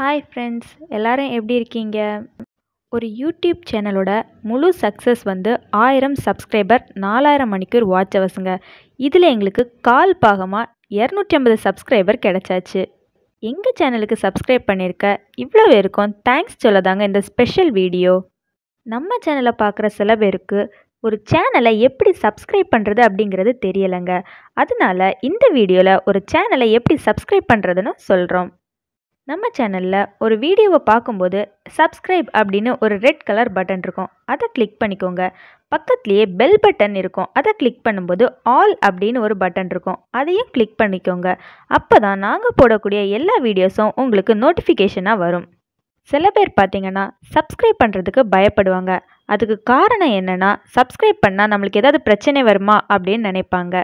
hi friends எல்லோரும் எப்படி இருக்கீங்க ஒரு யூடியூப் சேனலோட முழு சக்ஸஸ் வந்து ஆயிரம் சப்ஸ்கிரைபர் நாலாயிரம் மணிக்கூர் வாட்ச் அவர்ஸுங்க இதில் எங்களுக்கு கால் பாகமாக இரநூற்றி ஐம்பது சப்ஸ்கிரைபர் கிடச்சாச்சு எங்கள் சேனலுக்கு சப்ஸ்கிரைப் பண்ணியிருக்க இவ்வளோ பேருக்கும் தேங்க்ஸ் சொல்லதாங்க இந்த ஸ்பெஷல் வீடியோ நம்ம சேனலை பார்க்குற சில பேருக்கு ஒரு சேனலை எப்படி சப்ஸ்கிரைப் பண்ணுறது அப்படிங்கிறது தெரியலைங்க அதனால் இந்த வீடியோவில் ஒரு சேனலை எப்படி சப்ஸ்கிரைப் பண்ணுறதுன்னு சொல்கிறோம் நம்ம சேனலில் ஒரு வீடியோவை பார்க்கும்போது சப்ஸ்கிரைப் அப்படின்னு ஒரு ரெட் கலர் பட்டன் இருக்கும் அதை கிளிக் பண்ணிக்கோங்க பக்கத்துலேயே பெல் பட்டன் இருக்கும் அதை கிளிக் பண்ணும்போது ஆல் அப்படின்னு ஒரு பட்டன் இருக்கும் அதையும் கிளிக் பண்ணிக்கோங்க அப்போ தான் நாங்கள் போடக்கூடிய எல்லா வீடியோஸும் உங்களுக்கு நோட்டிஃபிகேஷனாக வரும் சில பேர் பார்த்திங்கன்னா சப்ஸ்கிரைப் பண்ணுறதுக்கு பயப்படுவாங்க அதுக்கு காரணம் என்னென்னா சப்ஸ்கிரைப் பண்ணால் நம்மளுக்கு ஏதாவது பிரச்சனை வருமா அப்படின்னு நினைப்பாங்க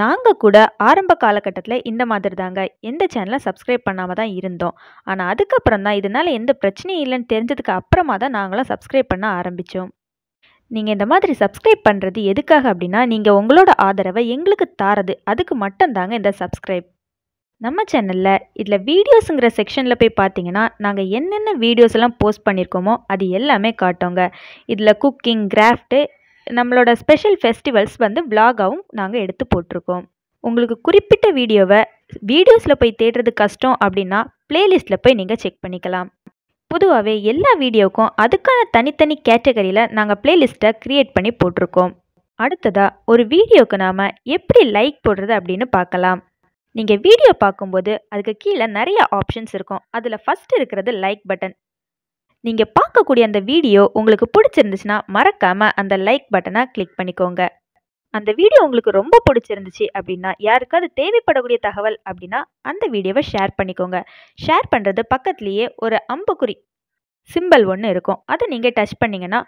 நாங்கள் கூட ஆரம்ப காலகட்டத்தில் இந்த மாதிரி தாங்க எந்த சேனலை சப்ஸ்கிரைப் பண்ணாமல் தான் இருந்தோம் ஆனால் அதுக்கப்புறம் தான் இதனால் எந்த பிரச்சனையும் இல்லைன்னு தெரிஞ்சதுக்கு அப்புறமா தான் நாங்களாம் சப்ஸ்கிரைப் பண்ண ஆரம்பித்தோம் நீங்கள் இந்த மாதிரி சப்ஸ்கிரைப் பண்ணுறது எதுக்காக அப்படின்னா நீங்கள் உங்களோட ஆதரவை எங்களுக்கு தாரது அதுக்கு மட்டும்தாங்க இந்த சப்ஸ்கிரைப் நம்ம சேனலில் இதில் வீடியோஸுங்கிற செக்ஷனில் போய் பார்த்தீங்கன்னா நாங்கள் என்னென்ன வீடியோஸ் எல்லாம் போஸ்ட் பண்ணியிருக்கோமோ அது எல்லாமே காட்டோங்க இதில் குக்கிங் கிராஃப்ட்டு நம்மளோட ஸ்பெஷல் ஃபெஸ்டிவல்ஸ் வந்து விலாகாவும் நாங்கள் எடுத்து போட்டிருக்கோம் உங்களுக்கு குறிப்பிட்ட வீடியோவை வீடியோஸில் போய் தேடுறது கஷ்டம் அப்படின்னா பிளேலிஸ்ட்டில் போய் நீங்கள் செக் பண்ணிக்கலாம் பொதுவாகவே எல்லா வீடியோக்கும் அதுக்கான தனித்தனி கேட்டகரியில் நாங்கள் பிளேலிஸ்ட்டை க்ரியேட் பண்ணி போட்டிருக்கோம் அடுத்ததாக ஒரு வீடியோவுக்கு நாம் எப்படி லைக் போடுறது அப்படின்னு பார்க்கலாம் நீங்கள் வீடியோ பார்க்கும்போது அதுக்கு கீழே நிறைய ஆப்ஷன்ஸ் இருக்கும் அதில் ஃபஸ்ட் இருக்கிறது லைக் பட்டன் நீங்கள் பார்க்கக்கூடிய அந்த வீடியோ உங்களுக்கு பிடிச்சிருந்துச்சுன்னா மறக்காமல் அந்த லைக் பட்டனை கிளிக் பண்ணிக்கோங்க அந்த வீடியோ உங்களுக்கு ரொம்ப பிடிச்சிருந்துச்சு அப்படின்னா யாருக்காவது தேவைப்படக்கூடிய தகவல் அப்படின்னா அந்த வீடியோவை ஷேர் பண்ணிக்கோங்க ஷேர் பண்ணுறது பக்கத்துலேயே ஒரு அம்புக்குறி சிம்பிள் ஒன்று இருக்கும் அதை நீங்கள் டச் பண்ணிங்கன்னா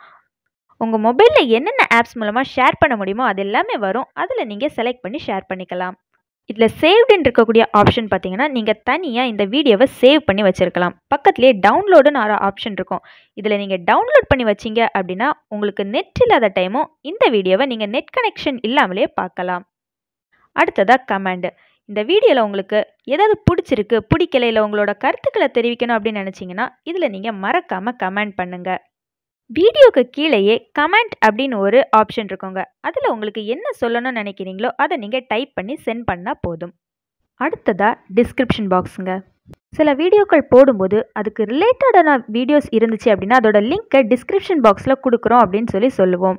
உங்கள் மொபைலில் என்னென்ன ஆப்ஸ் மூலமாக ஷேர் பண்ண முடியுமோ அது எல்லாமே வரும் அதில் நீங்கள் செலக்ட் பண்ணி ஷேர் பண்ணிக்கலாம் இதில் சேவ்டுன்னு இருக்கக்கூடிய ஆப்ஷன் பார்த்தீங்கன்னா நீங்கள் தனியாக இந்த வீடியோவை சேவ் பண்ணி வச்சுருக்கலாம் பக்கத்துலேயே டவுன்லோடுன்னு ஆற ஆப்ஷன் இருக்கும் இதில் நீங்கள் டவுன்லோட் பண்ணி வச்சிங்க அப்படின்னா உங்களுக்கு நெட் இல்லாத டைமும் இந்த வீடியோவை நீங்கள் நெட் கனெக்ஷன் இல்லாமலே பார்க்கலாம் அடுத்ததாக கமெண்டு இந்த வீடியோவில் உங்களுக்கு எதாவது பிடிச்சிருக்கு பிடிக்கல இல்லை உங்களோட கருத்துக்களை தெரிவிக்கணும் அப்படின்னு நினச்சிங்கன்னா இதில் நீங்கள் மறக்காமல் கமெண்ட் பண்ணுங்கள் வீடியோக்கு கீழேயே கமெண்ட் அப்படின்னு ஒரு ஆப்ஷன் இருக்குங்க அதில் உங்களுக்கு என்ன சொல்லணும்னு நினைக்கிறீங்களோ அதை நீங்கள் டைப் பண்ணி சென்ட் பண்ணால் போதும் அடுத்ததாக டிஸ்கிரிப்ஷன் பாக்ஸுங்க சில வீடியோக்கள் போடும்போது அதுக்கு ரிலேட்டடான வீடியோஸ் இருந்துச்சு அப்படின்னா அதோட லிங்க்கை டிஸ்கிரிப்ஷன் பாக்ஸில் கொடுக்குறோம் அப்படின்னு சொல்லி சொல்லுவோம்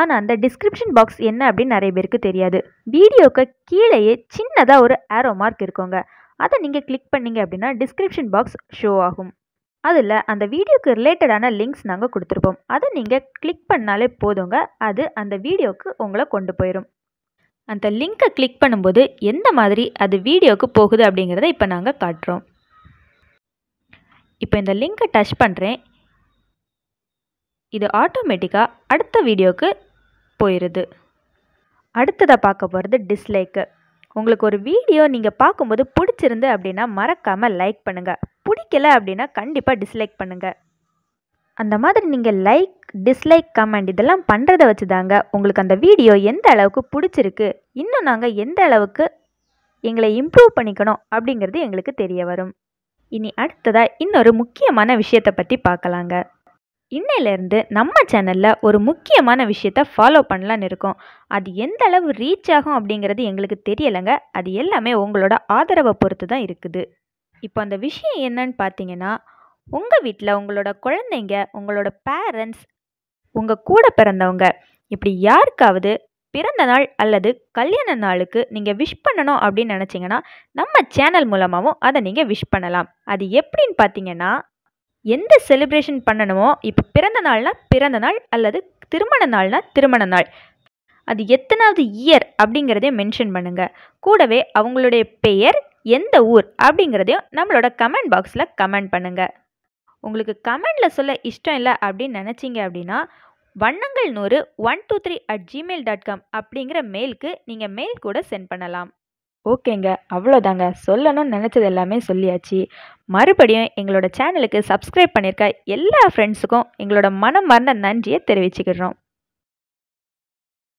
ஆனால் அந்த டிஸ்கிரிப்ஷன் பாக்ஸ் என்ன அப்படின்னு நிறைய பேருக்கு தெரியாது வீடியோக்கு கீழேயே சின்னதாக ஒரு ஆரோ மார்க் இருக்குங்க அதை நீங்கள் கிளிக் பண்ணிங்க அப்படின்னா டிஸ்கிரிப்ஷன் பாக்ஸ் ஷோ ஆகும் அதில் அந்த வீடியோக்கு ரிலேட்டடான லிங்க்ஸ் நாங்கள் கொடுத்துருப்போம் அதை நீங்கள் கிளிக் பண்ணாலே போதுங்க அது அந்த வீடியோவுக்கு உங்களை கொண்டு போயிடும் அந்த லிங்க்கை கிளிக் பண்ணும்போது எந்த மாதிரி அது வீடியோவுக்கு போகுது அப்படிங்கிறத இப்போ நாங்கள் காட்டுறோம் இப்போ இந்த லிங்க்கை டச் பண்ணுறேன் இது ஆட்டோமேட்டிக்காக அடுத்த வீடியோக்கு போயிடுது அடுத்ததாக பார்க்க போகிறது டிஸ்லைக்கு உங்களுக்கு ஒரு வீடியோ நீங்கள் பார்க்கும்போது பிடிச்சிருந்து அப்படின்னா மறக்காமல் லைக் பண்ணுங்கள் பிடிக்கல அப்படின்னா கண்டிப்பாக டிஸ்லைக் பண்ணுங்கள் அந்த மாதிரி நீங்கள் லைக் டிஸ்லைக் கமெண்ட் இதெல்லாம் பண்ணுறத வச்சு தாங்க உங்களுக்கு அந்த வீடியோ எந்த அளவுக்கு பிடிச்சிருக்கு இன்னும் நாங்கள் எந்த அளவுக்கு எங்களை இம்ப்ரூவ் பண்ணிக்கணும் அப்படிங்கிறது எங்களுக்கு தெரிய வரும் இனி அடுத்ததாக இன்னொரு முக்கியமான விஷயத்தை பற்றி பார்க்கலாங்க இன்னையிலேருந்து நம்ம சேனலில் ஒரு முக்கியமான விஷயத்த ஃபாலோ பண்ணலான்னு இருக்கோம் அது எந்த அளவு ரீச் ஆகும் அப்படிங்கிறது எங்களுக்கு தெரியலைங்க அது எல்லாமே உங்களோட ஆதரவை பொறுத்து தான் இருக்குது இப்போ அந்த விஷயம் என்னன்னு பார்த்தீங்கன்னா உங்கள் வீட்டில் உங்களோட குழந்தைங்க உங்களோட பேரண்ட்ஸ் உங்கள் கூட பிறந்தவங்க இப்படி யாருக்காவது பிறந்த நாள் அல்லது கல்யாண நாளுக்கு நீங்கள் விஷ் பண்ணணும் அப்படின்னு நினச்சிங்கன்னா நம்ம சேனல் மூலமாகவும் அதை நீங்கள் விஷ் பண்ணலாம் அது எப்படின்னு பார்த்தீங்கன்னா எந்த செலிப்ரேஷன் பண்ணணுமோ இப்போ பிறந்த நாள்னால் பிறந்த நாள் அல்லது திருமண நாள்னால் திருமண நாள் அது எத்தனாவது இயர் அப்படிங்கிறதே மென்ஷன் பண்ணுங்கள் கூடவே அவங்களுடைய பெயர் எந்த ஊர் அப்படிங்கிறதையும் நம்மளோட கமெண்ட் பாக்ஸில் கமெண்ட் பண்ணுங்கள் உங்களுக்கு கமெண்டில் சொல்ல இஷ்டம் இல்லை அப்படின்னு நினச்சிங்க அப்படின்னா வண்ணங்கள் நூறு one two three at Gmail dot com அப்படிங்கிற மெயிலுக்கு நீங்கள் மெயில் கூட சென்ட் பண்ணலாம் ஓகேங்க அவ்வளோதாங்க சொல்லணும்னு நினச்சது எல்லாமே சொல்லியாச்சு மறுபடியும் எங்களோட சேனலுக்கு சப்ஸ்கிரைப் பண்ணியிருக்க எல்லா ஃப்ரெண்ட்ஸுக்கும் எங்களோட மனம் மறந்த நன்றியை தெரிவிச்சுக்கிறோம்